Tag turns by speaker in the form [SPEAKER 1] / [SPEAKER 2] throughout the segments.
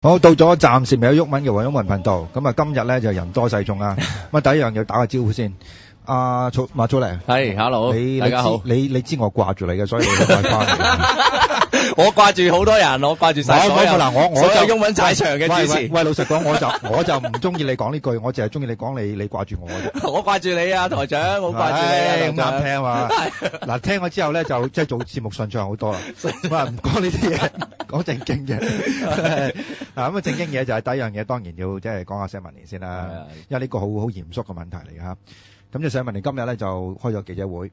[SPEAKER 1] 好到咗，暂时未有喐文嘅黄玉文频道。咁啊，今日咧就人多势众啊！咁啊，第一样要打个招呼先。阿曹马祖玲，
[SPEAKER 2] 系，hello，你大家好，
[SPEAKER 1] 你你知我挂住你嘅，所以你快翻嚟。我掛住好多人，我掛住所有人。我我嗱，我我就英文太長嘅主持。喂，老實講，我就 我就唔中意你講呢句，我淨係中意你講你你掛住我。
[SPEAKER 2] 我掛住你啊，台長，我掛住你咁啱聽嘛。
[SPEAKER 1] 嗱，聽咗之後咧，就即係做節目順暢好多啦。唔講呢啲嘢，講正經嘅。咁啊正經嘢就係第一樣嘢，當然要即係講下石文年先啦，因為呢個好好嚴肅嘅問題嚟嘅咁就石文年今日咧就開咗記者會。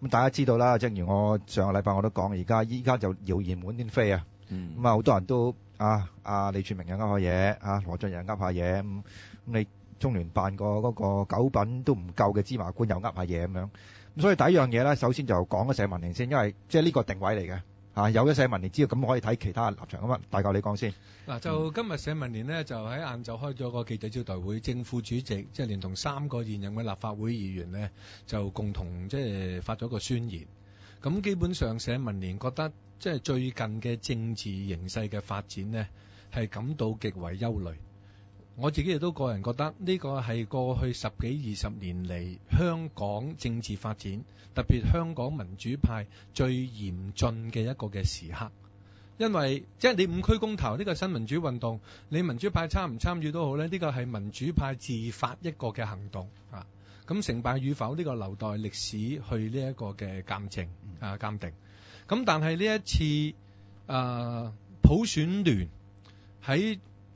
[SPEAKER 1] 咁大家知道啦，正如我上個禮拜我都講，而家依家就謠言滿天飛啊，咁啊好多人都啊啊李柱明又噏下嘢，啊羅俊仁噏下嘢，咁咁你中聯辦個嗰個九品都唔夠嘅芝麻官又噏下嘢咁樣，咁所以第一樣嘢咧，首先就講一社民年先，因為即係呢個定位嚟嘅。啊！有咗社民連之後，咁可以睇其他立場咁啊？大教你講先。
[SPEAKER 2] 嗱，就今日社民連呢，就喺晏晝開咗個記者招待會，政副主席即係連同三個現任嘅立法會議員呢，就共同即係發咗個宣言。咁基本上，社民連覺得即係最近嘅政治形勢嘅發展呢，係感到極為憂慮。我自己亦都個人覺得呢個係過去十幾二十年嚟香港政治發展，特別香港民主派最嚴峻嘅一個嘅時刻，因為即係你五區公投呢個新民主運動，你民主派參唔參與都好呢，呢個係民主派自發一個嘅行動啊。咁成敗與否呢個留待歷史去呢一個嘅鑑證啊鑑定。咁但係呢一次啊普選聯喺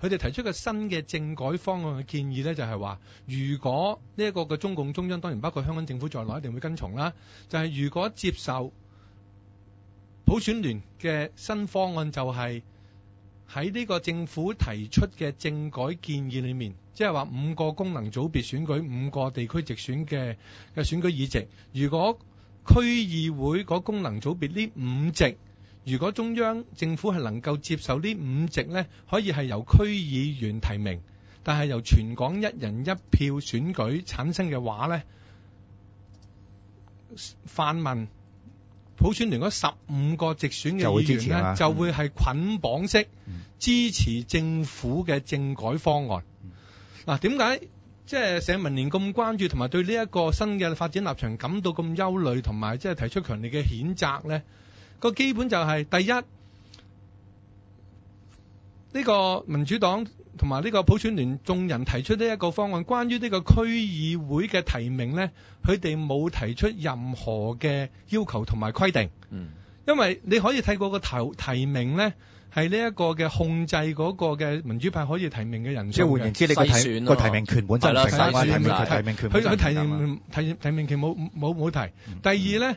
[SPEAKER 2] 佢哋提出嘅新嘅政改方案嘅建議呢，就係話，如果呢一個嘅中共中央當然包括香港政府在內，一定會跟從啦。就係如果接受普選聯嘅新方案，就係喺呢個政府提出嘅政改建議裏面，即係話五個功能組別選舉、五個地區直選嘅嘅選舉議席，如果區議會嗰功能組別呢五席。如果中央政府係能夠接受呢五席呢，可以係由區議員提名，但係由全港一人一票選舉產生嘅話呢，泛民普選聯嗰十五個直選嘅議員呢，就會係捆綁式支持政府嘅政改方案。嗱，點解即係社民連咁關注同埋對呢一個新嘅發展立場感到咁憂慮同埋即係提出強烈嘅譴責呢？個基本就係第一，呢個民主黨同埋呢個普選聯眾人提出呢一個方案，關於呢個區議會嘅提名咧，佢哋冇提出任何嘅要求同埋規定。嗯，因為你可以睇過個提提名咧，係呢一個嘅控制嗰個嘅民主派可以提名嘅人數嘅。即係換言之，你個提個提名權本身係啦，提名提名權冇冇提。第二咧。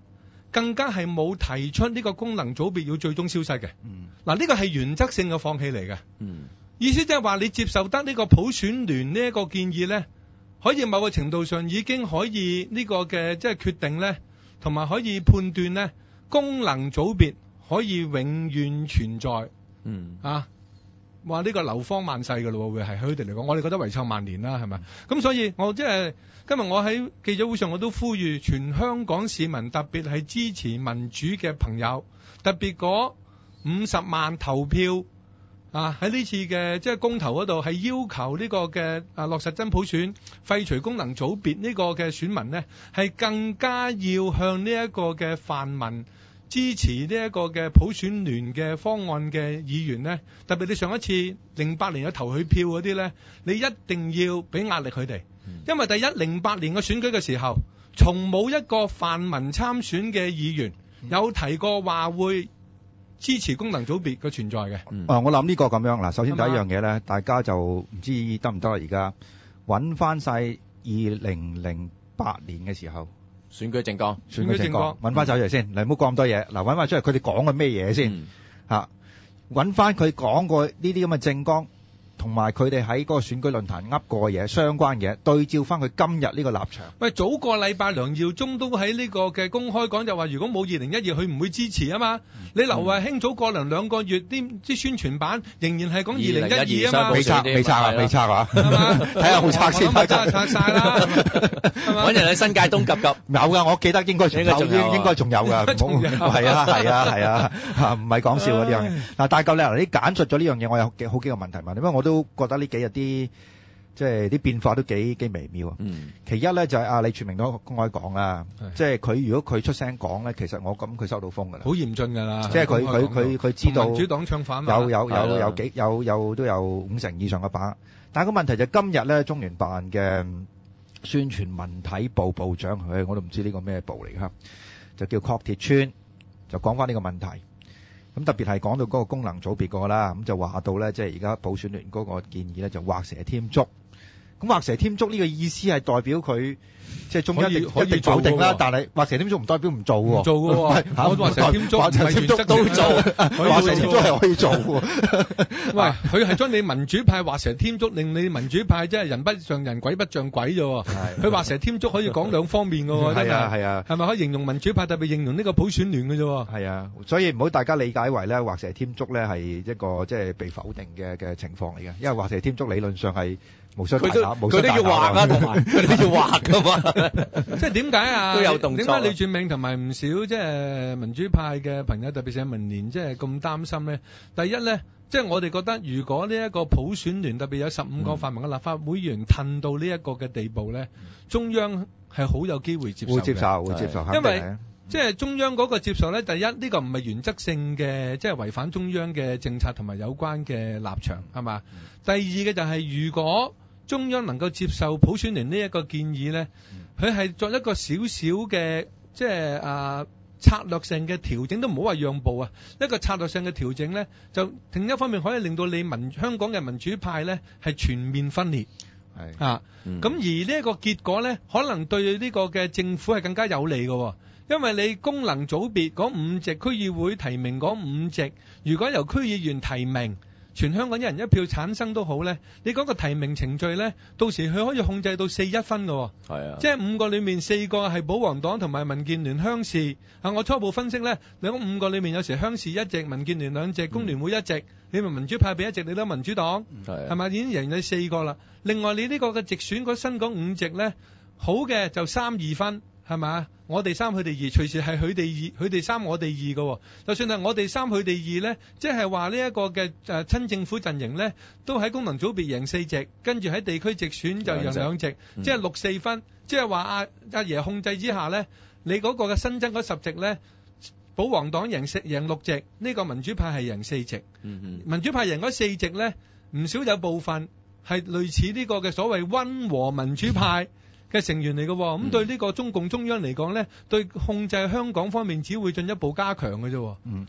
[SPEAKER 2] 更加係冇提出呢個功能組別要最終消失嘅。嗱，呢個係原則性嘅放棄嚟嘅。意思即係話你接受得呢個普選聯呢一個建議呢，可以某個程度上已經可以呢個嘅即係決定呢，同埋可以判斷呢功能組別可以永遠存在。嗯啊。話呢個流芳萬世嘅咯，會係佢哋嚟講，我哋覺得遺臭萬年啦，係咪？咁所以我即係今日我喺記者會上，我都呼籲全香港市民，特別係支持民主嘅朋友，特別嗰五十萬投票啊喺呢次嘅即係公投嗰度，係要求呢個嘅啊落實真普選、廢除功能組別呢個嘅選民呢，係更加要向呢一個嘅泛民。支持呢一個嘅普選聯嘅方案嘅議員呢，特別你上一次零八年有投佢票嗰啲呢，你一定要俾壓力佢哋，因為第一零八年嘅選舉嘅時候，從冇一個泛民參選嘅議員有提過話會支持功能組別嘅存在嘅。啊，
[SPEAKER 1] 我諗呢個咁樣嗱，首先第一樣嘢咧，大家就唔知得唔得而家揾翻晒二零零八年嘅時候。選舉政綱，選舉政綱，揾翻出嚟先，你唔好講咁多嘢。嗱，揾翻出嚟，佢哋講嘅咩嘢先？嚇，揾翻佢講過呢啲咁嘅政綱。同埋佢哋喺嗰個選舉論壇噏過嘢，相關嘢對照翻佢今日呢個立場。
[SPEAKER 2] 喂，早個禮拜梁耀忠都喺呢個嘅公開講，就話如果冇二零一二，佢唔會支持啊嘛。你劉慧卿早過兩兩個月啲啲宣傳版仍然係講二零一二啊嘛。未拆，未拆啊，未拆啊，睇下好拆先。拆晒啦！揾人喺新界東急急，
[SPEAKER 1] 有㗎，我記得應該仲有，應該仲有㗎，唔好係啊，係啊，係啊，唔係講笑啊呢樣嘢。嗱，大嚿你簡述咗呢樣嘢，我有幾好幾個問題問，因為我都。都觉得呢几日啲即系啲变化都几几微妙啊。其一咧就系阿李柱明都公开讲啦，即系佢如果佢出声讲咧，其实我咁佢收到风噶啦，
[SPEAKER 2] 好严峻噶啦。即系佢佢佢佢知道民主党唱反有有有有几
[SPEAKER 1] 有有都有五成以上嘅把。但系个问题就今日咧，中原办嘅宣传文体部部长，佢我都唔知呢个咩部嚟嘅，就叫邝铁川，就讲翻呢个问题。咁特別係講到嗰個功能組別個啦，咁就話到咧，即係而家普選聯嗰個建議咧，就畫蛇添足。咁画蛇添足呢个意思系代表佢即系中一一定否定啦，但系画蛇添足唔代表唔做，做嘅，画 蛇添足都做，画蛇 添足系可以做。
[SPEAKER 2] 喂，佢系将你民主派画蛇添足，令你民主派即系人不像人，鬼不像鬼啫。佢画蛇添足可以讲两方面嘅，系啊系啊，系咪可以形容民主派特别形容呢个普选乱嘅啫？系啊，
[SPEAKER 1] 所以唔好大家理解为咧，画蛇添足咧系一个即系被否定嘅嘅情况嚟嘅，因为画蛇添足理论上系。
[SPEAKER 2] 冇錯，佢都 佢都要畫啊，佢都要畫噶嘛。即係點解啊？都有動，點解李柱明同埋唔少即係民主派嘅朋友，特別係明年即係咁擔心咧？第一咧，即係我哋覺得，如果呢一個普選聯特別有十五個泛民嘅立法會員褪到呢一個嘅地步咧，中央係好有機會接受，會接受，會接受，因為即係中央嗰個接受咧，第一呢個唔係原則性嘅，即係違反中央嘅政策同埋有關嘅立場，係嘛？第二嘅就係如果中央能夠接受普選聯呢一個建議呢佢係作一個少少嘅即系啊策略性嘅調整，都唔好話讓步啊！一個策略性嘅調整呢就另一方面可以令到你民香港嘅民主派呢係全面分裂，啊，咁而呢个個結果呢可能對呢個嘅政府係更加有利嘅，因為你功能組別嗰五席區議會提名嗰五席，如果由區議員提名。全香港一人一票產生都好呢你講個提名程序呢到時佢可以控制到四一分嘅喎，即係五個裡面四個係保皇黨同埋民建聯鄉市。我初步分析呢兩五個裡面有時鄉市一隻，民建聯兩隻，工聯會一隻，你咪民主派俾一隻，你都民主黨，係咪已經贏咗四個啦？另外你呢個嘅直選嗰新港五席呢好嘅就三二分。系嘛？我哋三佢哋二，隨時係佢哋二，佢哋三我哋二嘅。就算係我哋三佢哋二咧，即係話呢一個嘅诶親政府陣營咧，都喺功能組別贏四席，跟住喺地區直選就贏兩席，即係六四分。即係話阿阿爺控制之下咧，你嗰個嘅新增嗰十席咧，保皇黨贏四六席，呢個民主派係贏四席。民主派贏嗰四席咧，唔少有部分係類似呢個嘅所謂温和民主派。嘅成員嚟嘅，咁對呢個中共中央嚟講咧，對控制香港方面，只會進一步加強嘅啫。嗯，